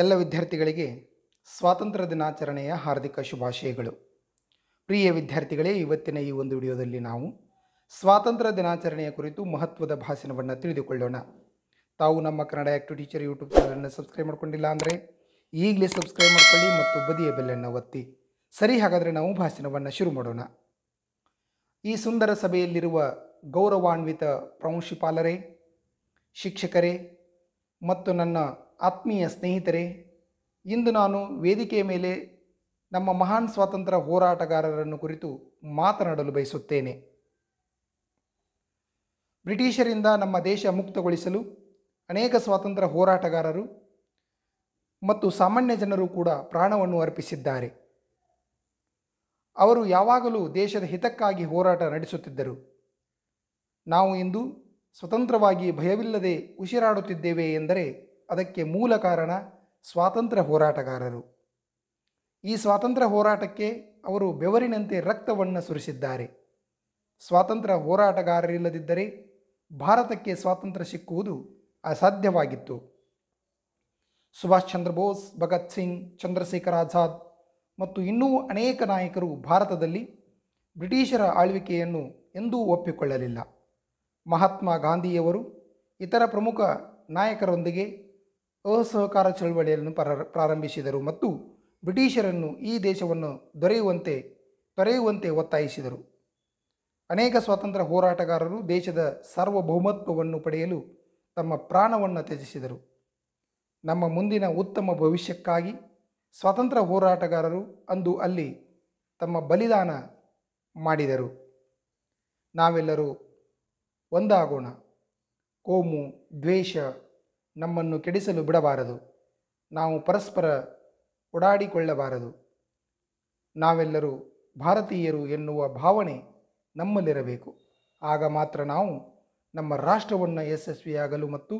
ಎಲ್ಲ ವಿದ್ಯಾರ್ಥಿಗಳಿಗೆ ಸ್ವಾತಂತ್ರ್ಯ ದಿನಾಚರಣೆಯ ಹಾರ್ದಿಕ ಶುಭಾಶಯಗಳು ಪ್ರಿಯ ವಿದ್ಯಾರ್ಥಿಗಳೇ ಇವತ್ತಿನ ಈ ಒಂದು ವಿಡಿಯೋದಲ್ಲಿ ನಾವು ಸ್ವಾತಂತ್ರ್ಯ ದಿನಾಚರಣೆಯ ಕುರಿತು ಮಹತ್ವದ ಭಾಷಣವನ್ನು ತಿಳಿದುಕೊಳ್ಳೋಣ ತಾವು ನಮ್ಮ ಕನ್ನಡ ಆ್ಯಕ್ಟಿವ್ ಟೀಚರ್ ಯೂಟ್ಯೂಬ್ ಚಾನಲನ್ನು ಸಬ್ಸ್ಕ್ರೈಬ್ ಮಾಡಿಕೊಂಡಿಲ್ಲ ಅಂದರೆ ಈಗಲೇ ಸಬ್ಸ್ಕ್ರೈಬ್ ಮಾಡ್ಕೊಳ್ಳಿ ಮತ್ತು ಬದಿಯ ಬೆಲ್ಲನ್ನು ಒತ್ತಿ ಸರಿ ಹಾಗಾದರೆ ನಾವು ಭಾಷಣವನ್ನು ಶುರು ಮಾಡೋಣ ಈ ಸುಂದರ ಸಭೆಯಲ್ಲಿರುವ ಗೌರವಾನ್ವಿತ ಪ್ರಾಂಶುಪಾಲರೇ ಶಿಕ್ಷಕರೇ ಮತ್ತು ನನ್ನ ಆತ್ಮೀಯ ಸ್ನೇಹಿತರೆ ಇಂದು ನಾನು ವೇದಿಕೆಯ ಮೇಲೆ ನಮ್ಮ ಮಹಾನ್ ಸ್ವಾತಂತ್ರ್ಯ ಹೋರಾಟಗಾರರನ್ನು ಕುರಿತು ಮಾತನಾಡಲು ಬಯಸುತ್ತೇನೆ ಬ್ರಿಟಿಷರಿಂದ ನಮ್ಮ ದೇಶ ಮುಕ್ತಗೊಳಿಸಲು ಅನೇಕ ಸ್ವಾತಂತ್ರ್ಯ ಹೋರಾಟಗಾರರು ಮತ್ತು ಸಾಮಾನ್ಯ ಜನರು ಕೂಡ ಪ್ರಾಣವನ್ನು ಅರ್ಪಿಸಿದ್ದಾರೆ ಅವರು ಯಾವಾಗಲೂ ದೇಶದ ಹಿತಕ್ಕಾಗಿ ಹೋರಾಟ ನಡೆಸುತ್ತಿದ್ದರು ನಾವು ಇಂದು ಸ್ವತಂತ್ರವಾಗಿ ಭಯವಿಲ್ಲದೆ ಉಸಿರಾಡುತ್ತಿದ್ದೇವೆ ಎಂದರೆ ಅದಕ್ಕೆ ಮೂಲ ಕಾರಣ ಸ್ವಾತಂತ್ರ್ಯ ಹೋರಾಟಗಾರರು ಈ ಸ್ವಾತಂತ್ರ್ಯ ಹೋರಾಟಕ್ಕೆ ಅವರು ಬೆವರಿನಂತೆ ರಕ್ತವನ್ನು ಸುರಿಸಿದ್ದಾರೆ ಸ್ವಾತಂತ್ರ್ಯ ಹೋರಾಟಗಾರರಿಲ್ಲದಿದ್ದರೆ ಭಾರತಕ್ಕೆ ಸ್ವಾತಂತ್ರ್ಯ ಸಿಕ್ಕುವುದು ಅಸಾಧ್ಯವಾಗಿತ್ತು ಸುಭಾಷ್ ಚಂದ್ರ ಬೋಸ್ ಭಗತ್ ಸಿಂಗ್ ಚಂದ್ರಶೇಖರ್ ಆಜಾದ್ ಮತ್ತು ಇನ್ನೂ ಅನೇಕ ನಾಯಕರು ಭಾರತದಲ್ಲಿ ಬ್ರಿಟಿಷರ ಆಳ್ವಿಕೆಯನ್ನು ಎಂದೂ ಒಪ್ಪಿಕೊಳ್ಳಲಿಲ್ಲ ಮಹಾತ್ಮ ಗಾಂಧಿಯವರು ಇತರ ಪ್ರಮುಖ ನಾಯಕರೊಂದಿಗೆ ಅಸಹಕಾರ ಚಳವಳಿಯನ್ನು ಪ್ರಾರಂಭಿಸಿದರು ಮತ್ತು ಬ್ರಿಟಿಷರನ್ನು ಈ ದೇಶವನ್ನು ದೊರೆಯುವಂತೆ ತೊರೆಯುವಂತೆ ಒತ್ತಾಯಿಸಿದರು ಅನೇಕ ಸ್ವಾತಂತ್ರ್ಯ ಹೋರಾಟಗಾರರು ದೇಶದ ಸಾರ್ವಭೌಮತ್ವವನ್ನು ಪಡೆಯಲು ತಮ್ಮ ಪ್ರಾಣವನ್ನು ತ್ಯಜಿಸಿದರು ನಮ್ಮ ಮುಂದಿನ ಉತ್ತಮ ಭವಿಷ್ಯಕ್ಕಾಗಿ ಸ್ವಾತಂತ್ರ್ಯ ಹೋರಾಟಗಾರರು ಅಂದು ಅಲ್ಲಿ ತಮ್ಮ ಬಲಿದಾನ ಮಾಡಿದರು ನಾವೆಲ್ಲರೂ ಒಂದಾಗೋಣ ಕೋಮು ದ್ವೇಷ ನಮ್ಮನ್ನು ಕೆಡಿಸಲು ಬಿಡಬಾರದು ನಾವು ಪರಸ್ಪರ ಓಡಾಡಿಕೊಳ್ಳಬಾರದು ನಾವೆಲ್ಲರೂ ಭಾರತೀಯರು ಎನ್ನುವ ಭಾವನೆ ನಮ್ಮಲ್ಲಿರಬೇಕು ಆಗ ಮಾತ್ರ ನಾವು ನಮ್ಮ ರಾಷ್ಟ್ರವನ್ನು ಯಶಸ್ವಿಯಾಗಲು ಮತ್ತು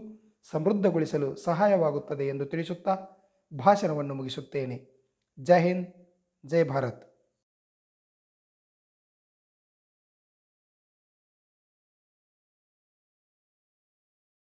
ಸಮೃದ್ಧಗೊಳಿಸಲು ಸಹಾಯವಾಗುತ್ತದೆ ಎಂದು ತಿಳಿಸುತ್ತಾ ಭಾಷಣವನ್ನು ಮುಗಿಸುತ್ತೇನೆ ಜೈ ಹಿಂದ್ ಜೈ ಭಾರತ್